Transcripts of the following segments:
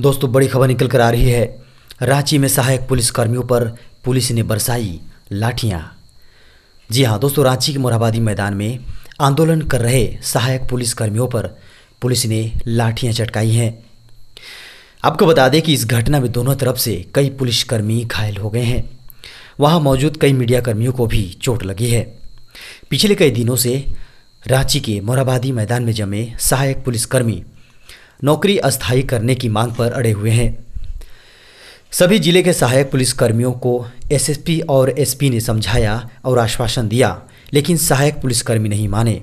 दोस्तों बड़ी खबर निकल कर आ रही है रांची में सहायक पुलिसकर्मियों पर पुलिस ने बरसाई लाठियां जी हाँ दोस्तों रांची के मोराबादी मैदान में आंदोलन कर रहे सहायक पुलिसकर्मियों पर पुलिस ने लाठियां चटकाई हैं आपको बता दें कि इस घटना में दोनों तरफ से कई पुलिसकर्मी घायल हो गए हैं वहाँ मौजूद कई मीडियाकर्मियों को भी चोट लगी है पिछले कई दिनों से रांची के मोराबादी मैदान में जमे सहायक पुलिसकर्मी नौकरी अस्थायी करने की मांग पर अड़े हुए हैं सभी जिले के सहायक पुलिसकर्मियों को एसएसपी और एसपी ने समझाया और आश्वासन दिया लेकिन सहायक पुलिसकर्मी नहीं माने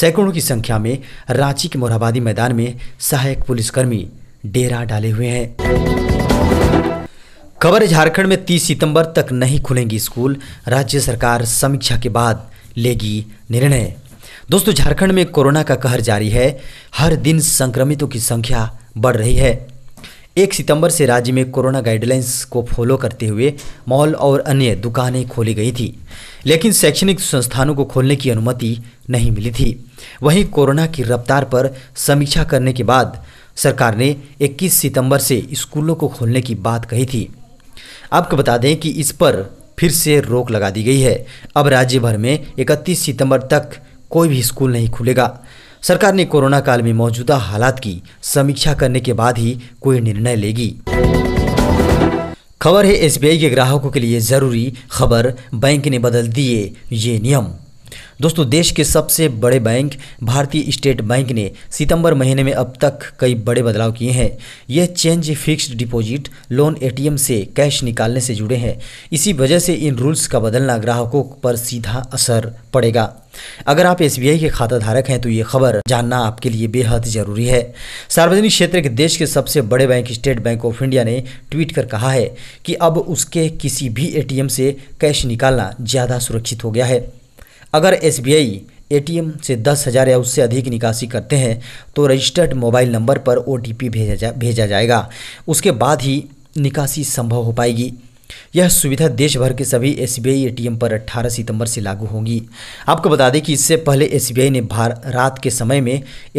सैकड़ों की संख्या में रांची के मोराबादी मैदान में सहायक पुलिसकर्मी डेरा डाले हुए हैं खबर झारखंड में 30 सितंबर तक नहीं खुलेंगी स्कूल राज्य सरकार समीक्षा के बाद लेगी निर्णय दोस्तों झारखंड में कोरोना का कहर जारी है हर दिन संक्रमितों की संख्या बढ़ रही है एक सितंबर से राज्य में कोरोना गाइडलाइंस को फॉलो करते हुए मॉल और अन्य दुकानें खोली गई थी लेकिन शैक्षणिक संस्थानों को खोलने की अनुमति नहीं मिली थी वहीं कोरोना की रफ्तार पर समीक्षा करने के बाद सरकार ने 21 सितंबर से स्कूलों को खोलने की बात कही थी आपको बता दें कि इस पर फिर से रोक लगा दी गई है अब राज्य भर में 31 सितंबर तक कोई भी स्कूल नहीं खुलेगा सरकार ने कोरोना काल में मौजूदा हालात की समीक्षा करने के बाद ही कोई निर्णय लेगी खबर है एसबीआई के ग्राहकों के लिए जरूरी खबर बैंक ने बदल दिए ये नियम दोस्तों देश के सबसे बड़े बैंक भारतीय स्टेट बैंक ने सितंबर महीने में अब तक कई बड़े बदलाव किए हैं यह change fixed deposit loan ATM से कैश निकालने से जुड़े हैं इसी वजह से इन रूल्स का बदलना ग्राहकों पर सीधा असर पड़ेगा अगर आप एस के खाता धारक हैं तो ये खबर जानना आपके लिए बेहद जरूरी है सार्वजनिक क्षेत्र के देश के सबसे बड़े bank State Bank of India ने ट्वीट कर कहा है कि अब उसके किसी भी एटीएम से कैश निकालना ज़्यादा सुरक्षित हो गया है अगर एस एटीएम से दस हज़ार या उससे अधिक निकासी करते हैं तो रजिस्टर्ड मोबाइल नंबर पर ओ भेजा जा भेजा जाएगा उसके बाद ही निकासी संभव हो पाएगी यह सुविधा देश भर के सभी एस एटीएम पर 18 सितंबर से लागू होगी आपको बता दें कि इससे पहले एस ने भार रात के समय में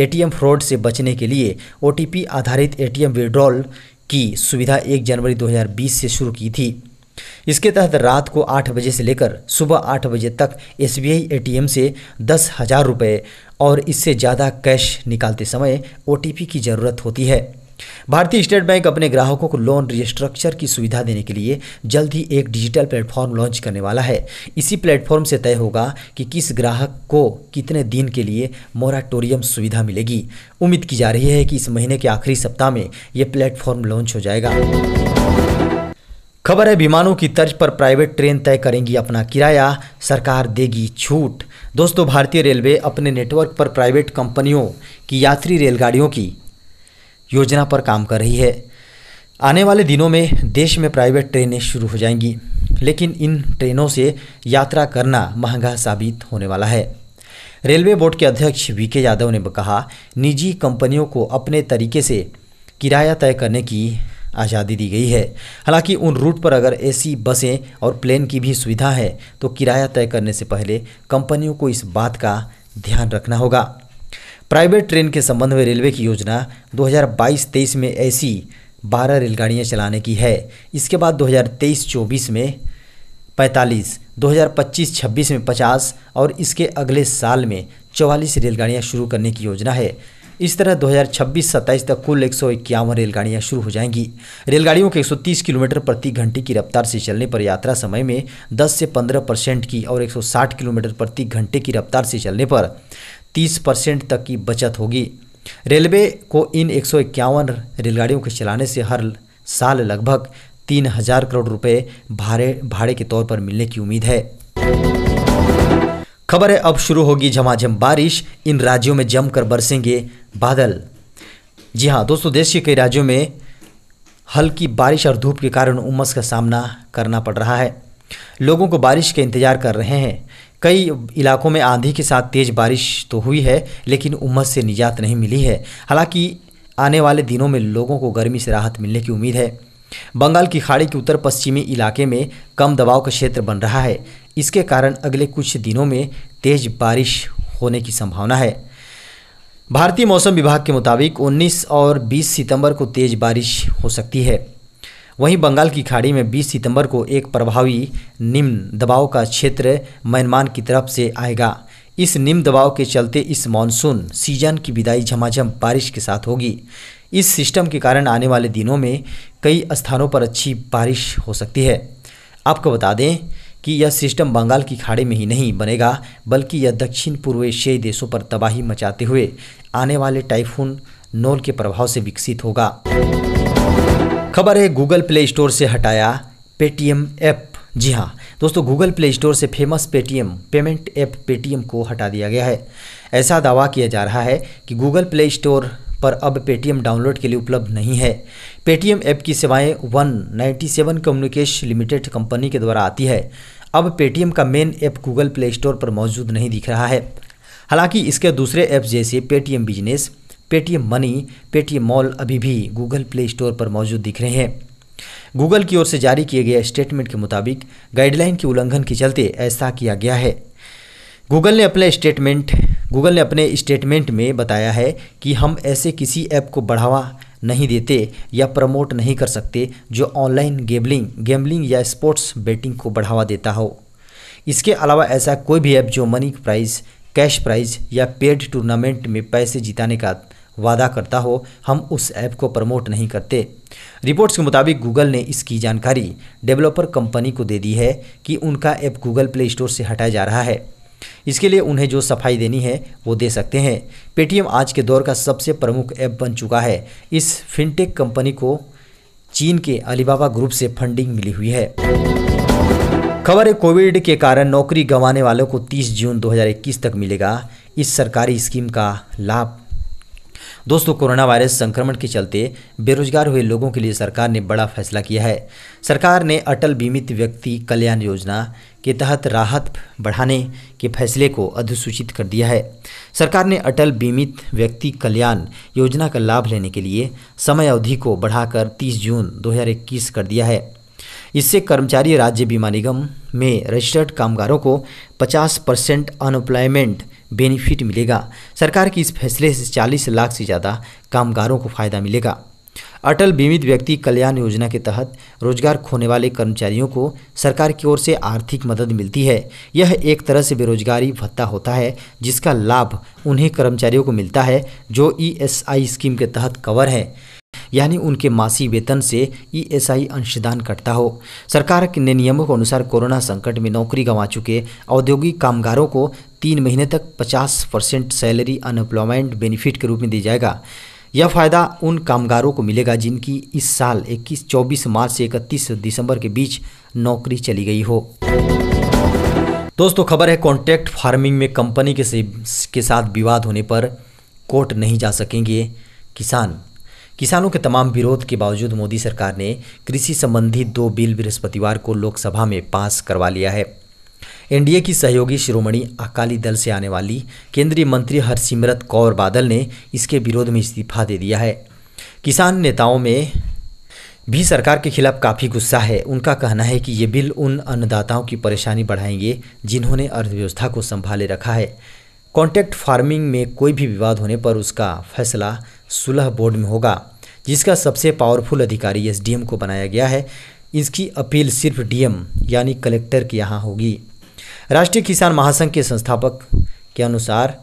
एटीएम फ्रॉड से बचने के लिए ओ आधारित एटीएम विड्रॉल की सुविधा एक जनवरी दो से शुरू की थी इसके तहत रात को आठ बजे से लेकर सुबह आठ बजे तक एस बी से दस हज़ार रुपये और इससे ज़्यादा कैश निकालते समय ओ की ज़रूरत होती है भारतीय स्टेट बैंक अपने ग्राहकों को लोन रिस्ट्रक्चर की सुविधा देने के लिए जल्द ही एक डिजिटल प्लेटफॉर्म लॉन्च करने वाला है इसी प्लेटफॉर्म से तय होगा कि किस ग्राहक को कितने दिन के लिए मोराटोरियम सुविधा मिलेगी उम्मीद की जा रही है कि इस महीने के आखिरी सप्ताह में यह प्लेटफॉर्म लॉन्च हो जाएगा खबर है विमानों की तर्ज पर प्राइवेट ट्रेन तय करेंगी अपना किराया सरकार देगी छूट दोस्तों भारतीय रेलवे अपने नेटवर्क पर प्राइवेट कंपनियों की यात्री रेलगाड़ियों की योजना पर काम कर रही है आने वाले दिनों में देश में प्राइवेट ट्रेनें शुरू हो जाएंगी लेकिन इन ट्रेनों से यात्रा करना महंगा साबित होने वाला है रेलवे बोर्ड के अध्यक्ष वी के यादव ने कहा निजी कंपनियों को अपने तरीके से किराया तय करने की आज़ादी दी गई है हालांकि उन रूट पर अगर एसी बसें और प्लेन की भी सुविधा है तो किराया तय करने से पहले कंपनियों को इस बात का ध्यान रखना होगा प्राइवेट ट्रेन के संबंध में रेलवे की योजना 2022-23 में ऐसी 12 रेलगाड़ियां चलाने की है इसके बाद 2023-24 में 45, 2025-26 में 50 और इसके अगले साल में 44 रेलगाड़ियां शुरू करने की योजना है इस तरह 2026-27 तक कुल एक रेलगाड़ियां शुरू हो जाएंगी रेलगाड़ियों के 130 किलोमीटर प्रति घंटे की रफ्तार से चलने पर यात्रा समय में 10 से 15 परसेंट की और 160 किलोमीटर प्रति घंटे की रफ्तार से चलने पर 30 परसेंट तक की बचत होगी रेलवे को इन एक रेलगाड़ियों के चलाने से हर साल लगभग तीन हजार करोड़ रुपये भाड़े भाड़े के तौर पर मिलने की उम्मीद है खबर है अब शुरू होगी झमाझम बारिश इन राज्यों में जमकर बरसेंगे बादल जी हाँ दोस्तों देश के कई राज्यों में हल्की बारिश और धूप के कारण उमस का सामना करना पड़ रहा है लोगों को बारिश के इंतजार कर रहे हैं कई इलाकों में आंधी के साथ तेज़ बारिश तो हुई है लेकिन उमस से निजात नहीं मिली है हालांकि आने वाले दिनों में लोगों को गर्मी से राहत मिलने की उम्मीद है बंगाल की खाड़ी के उत्तर पश्चिमी इलाके में कम दबाव का क्षेत्र बन रहा है इसके कारण अगले कुछ दिनों में तेज़ बारिश होने की संभावना है भारतीय मौसम विभाग के मुताबिक 19 और 20 सितंबर को तेज़ बारिश हो सकती है वहीं बंगाल की खाड़ी में 20 सितंबर को एक प्रभावी निम्न दबाव का क्षेत्र म्यांमार की तरफ से आएगा इस निम्न दबाव के चलते इस मानसून सीजन की विदाई झमाझम बारिश के साथ होगी इस सिस्टम के कारण आने वाले दिनों में कई स्थानों पर अच्छी बारिश हो सकती है आपको बता दें कि यह सिस्टम बंगाल की खाड़ी में ही नहीं बनेगा बल्कि यह दक्षिण पूर्व एशियाई देशों पर तबाही मचाते हुए आने वाले टाइफून नोल के प्रभाव से विकसित होगा खबर है गूगल प्ले स्टोर से हटाया पेटीएम ऐप जी हाँ दोस्तों गूगल प्ले स्टोर से famous Paytm payment app Paytm को हटा दिया गया है ऐसा दावा किया जा रहा है कि गूगल प्ले स्टोर पर अब पेटीएम डाउनलोड के लिए उपलब्ध नहीं है पेटीएम ऐप की सेवाएं 197 कम्युनिकेश लिमिटेड कंपनी के द्वारा आती है अब पेटीएम का main app Google Play Store पर मौजूद नहीं दिख रहा है हालांकि इसके दूसरे ऐप जैसे Paytm Business Paytm Money Paytm Mall अभी भी गूगल प्ले स्टोर पर मौजूद दिख रहे हैं गूगल की ओर से जारी किए गए स्टेटमेंट के मुताबिक गाइडलाइन के उल्लंघन के चलते ऐसा किया गया है गूगल ने अपने स्टेटमेंट गूगल ने अपने स्टेटमेंट में बताया है कि हम ऐसे किसी ऐप को बढ़ावा नहीं देते या प्रमोट नहीं कर सकते जो ऑनलाइन गेमलिंग गेमलिंग या स्पोर्ट्स बेटिंग को बढ़ावा देता हो इसके अलावा ऐसा कोई भी ऐप जो मनी प्राइज़ कैश प्राइज़ या पेड टूर्नामेंट में पैसे जिताने का वादा करता हो हम उस ऐप को प्रमोट नहीं करते रिपोर्ट्स के मुताबिक गूगल ने इसकी जानकारी डेवलपर कंपनी को दे दी है कि उनका ऐप गूगल प्ले स्टोर से हटाया जा रहा है इसके लिए उन्हें जो सफाई देनी है वो दे सकते हैं पेटीएम आज के दौर का सबसे प्रमुख ऐप बन चुका है इस फिनटेक कंपनी को चीन के अलीबाबा ग्रुप से फंडिंग मिली हुई है खबर है कोविड के कारण नौकरी गंवाने वालों को 30 जून 2021 तक मिलेगा इस सरकारी स्कीम का लाभ दोस्तों कोरोना वायरस संक्रमण के चलते बेरोजगार हुए लोगों के लिए सरकार ने बड़ा फैसला किया है सरकार ने अटल बीमित व्यक्ति कल्याण योजना के तहत राहत बढ़ाने के फैसले को अधिसूचित कर दिया है सरकार ने अटल बीमित व्यक्ति कल्याण योजना का लाभ लेने के लिए समय अवधि को बढ़ाकर 30 जून 2021 कर दिया है इससे कर्मचारी राज्य बीमा निगम में रजिस्टर्ड कामगारों को 50 परसेंट अनएम्प्लॉयमेंट बेनिफिट मिलेगा सरकार के इस फैसले से 40 लाख से ज़्यादा कामगारों को फायदा मिलेगा अटल बीमित व्यक्ति कल्याण योजना के तहत रोजगार खोने वाले कर्मचारियों को सरकार की ओर से आर्थिक मदद मिलती है यह एक तरह से बेरोजगारी भत्ता होता है जिसका लाभ उन्हें कर्मचारियों को मिलता है जो ईएसआई स्कीम के तहत कवर है यानी उनके मासी वेतन से ईएसआई अंशदान कटता हो सरकार ने नियमों के अनुसार कोरोना संकट में नौकरी गंवा चुके औद्योगिक कामगारों को तीन महीने तक 50 परसेंट सैलरी अनएम्प्लॉयमेंट बेनिफिट के रूप में दी जाएगा यह फायदा उन कामगारों को मिलेगा जिनकी इस साल 21-24 मार्च से 31 दिसंबर के बीच नौकरी चली गई हो दोस्तों खबर है कॉन्ट्रैक्ट फार्मिंग में कंपनी के से, के साथ विवाद होने पर कोर्ट नहीं जा सकेंगे किसान किसानों के तमाम विरोध के बावजूद मोदी सरकार ने कृषि संबंधी दो बिल बृहस्पतिवार को लोकसभा में पास करवा लिया है एनडीए की सहयोगी शिरोमणि अकाली दल से आने वाली केंद्रीय मंत्री हरसिमरत कौर बादल ने इसके विरोध में इस्तीफा दे दिया है किसान नेताओं में भी सरकार के खिलाफ काफ़ी गुस्सा है उनका कहना है कि ये बिल उन अन्नदाताओं की परेशानी बढ़ाएंगे जिन्होंने अर्थव्यवस्था को संभाले रखा है कॉन्ट्रैक्ट फार्मिंग में कोई भी विवाद होने पर उसका फैसला सुलह बोर्ड में होगा जिसका सबसे पावरफुल अधिकारी एसडीएम को बनाया गया है इसकी अपील सिर्फ डीएम यानी कलेक्टर के यहाँ होगी राष्ट्रीय किसान महासंघ के संस्थापक के अनुसार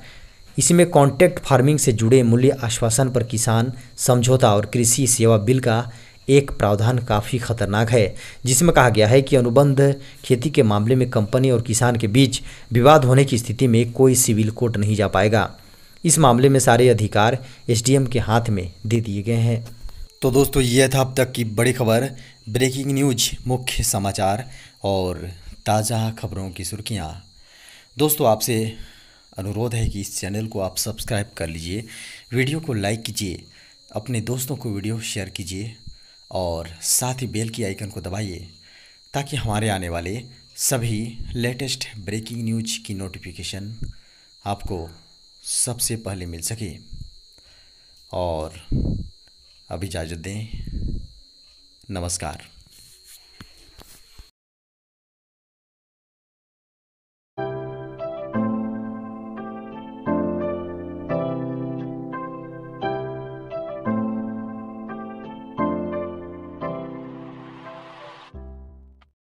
इसमें कॉन्ट्रैक्ट फार्मिंग से जुड़े मूल्य आश्वासन पर किसान समझौता और कृषि सेवा बिल का एक प्रावधान काफ़ी खतरनाक है जिसमें कहा गया है कि अनुबंध खेती के मामले में कंपनी और किसान के बीच विवाद होने की स्थिति में कोई सिविल कोर्ट नहीं जा पाएगा इस मामले में सारे अधिकार एसडीएम के हाथ में दे दिए गए हैं तो दोस्तों यह था अब तक की बड़ी खबर ब्रेकिंग न्यूज मुख्य समाचार और ताज़ा खबरों की सुर्खियाँ दोस्तों आपसे अनुरोध है कि इस चैनल को आप सब्सक्राइब कर लीजिए वीडियो को लाइक कीजिए अपने दोस्तों को वीडियो शेयर कीजिए और साथ ही बेल की आइकन को दबाइए ताकि हमारे आने वाले सभी लेटेस्ट ब्रेकिंग न्यूज की नोटिफिकेशन आपको सबसे पहले मिल सके और अब इजाज़त दें नमस्कार